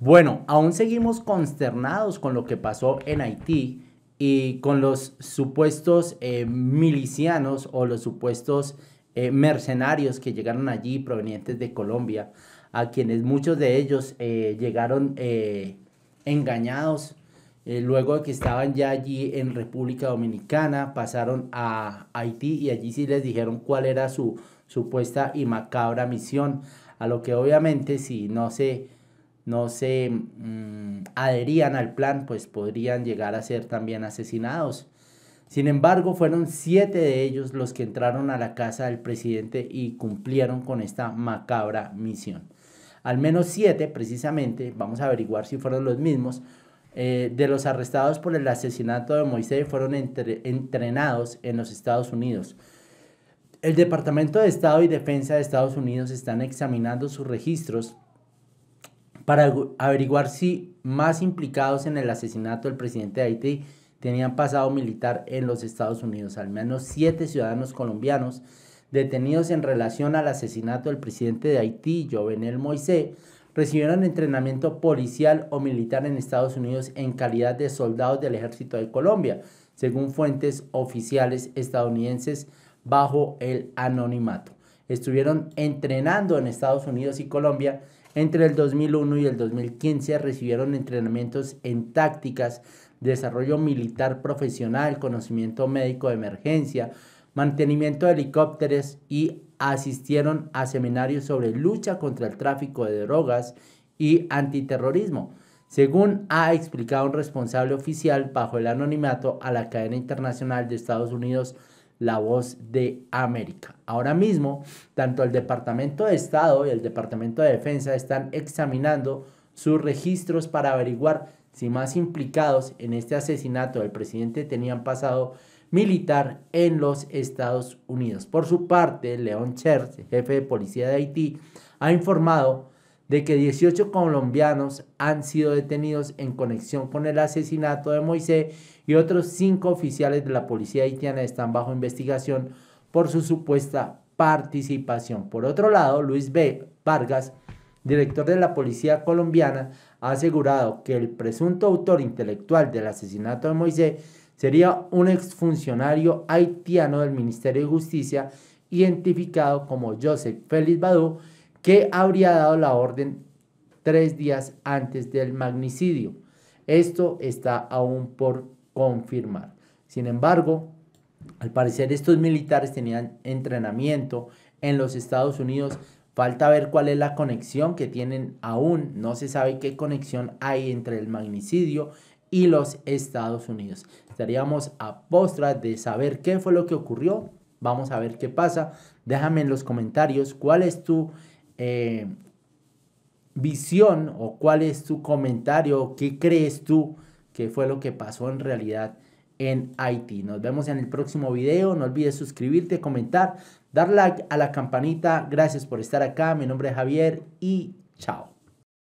Bueno, aún seguimos consternados con lo que pasó en Haití y con los supuestos eh, milicianos o los supuestos eh, mercenarios que llegaron allí provenientes de Colombia, a quienes muchos de ellos eh, llegaron engañados. luego de que estaban ya allí en República Dominicana, pasaron a Haití y allí sí les dijeron cuál era su supuesta y macabra misión, a lo que obviamente si no se no se mm, adherían al plan, pues podrían llegar a ser también asesinados. Sin embargo, fueron siete de ellos los que entraron a la casa del presidente y cumplieron con esta macabra misión. Al menos siete, precisamente, vamos a averiguar si fueron los mismos, eh, de los arrestados por el asesinato de Moisés fueron entrenados en los Estados Unidos. El Departamento de Estado y Defensa de Estados Unidos están examinando sus registros para averiguar si más implicados en el asesinato del presidente de Haití tenían pasado militar en los Estados Unidos. Al menos siete ciudadanos colombianos detenidos en relación al asesinato del presidente de Haití, Jovenel Moisés, recibieron entrenamiento policial o militar en Estados Unidos en calidad de soldados del ejército de Colombia, según fuentes oficiales estadounidenses bajo el anonimato estuvieron entrenando en Estados Unidos y Colombia. Entre el 2001 y el 2015 recibieron entrenamientos en tácticas, desarrollo militar profesional, conocimiento médico de emergencia, mantenimiento de helicópteros y asistieron a seminarios sobre lucha contra el tráfico de drogas y antiterrorismo. Según ha explicado un responsable oficial bajo el anonimato a la cadena internacional de Estados Unidos, la Voz de América. Ahora mismo, tanto el Departamento de Estado y el Departamento de Defensa están examinando sus registros para averiguar si más implicados en este asesinato del presidente tenían pasado militar en los Estados Unidos. Por su parte, León Cher, jefe de policía de Haití, ha informado de que 18 colombianos han sido detenidos en conexión con el asesinato de Moisés y otros cinco oficiales de la policía haitiana están bajo investigación por su supuesta participación. Por otro lado, Luis B. Vargas, director de la policía colombiana, ha asegurado que el presunto autor intelectual del asesinato de Moisés sería un exfuncionario haitiano del Ministerio de Justicia identificado como Joseph Félix Badú, que habría dado la orden tres días antes del magnicidio. Esto está aún por confirmar. Sin embargo, al parecer estos militares tenían entrenamiento en los Estados Unidos. Falta ver cuál es la conexión que tienen aún. No se sabe qué conexión hay entre el magnicidio y los Estados Unidos. Estaríamos a postra de saber qué fue lo que ocurrió. Vamos a ver qué pasa. Déjame en los comentarios cuál es tu eh, visión o cuál es tu comentario, qué crees tú que fue lo que pasó en realidad en Haití. Nos vemos en el próximo video. No olvides suscribirte, comentar, dar like a la campanita. Gracias por estar acá. Mi nombre es Javier y chao.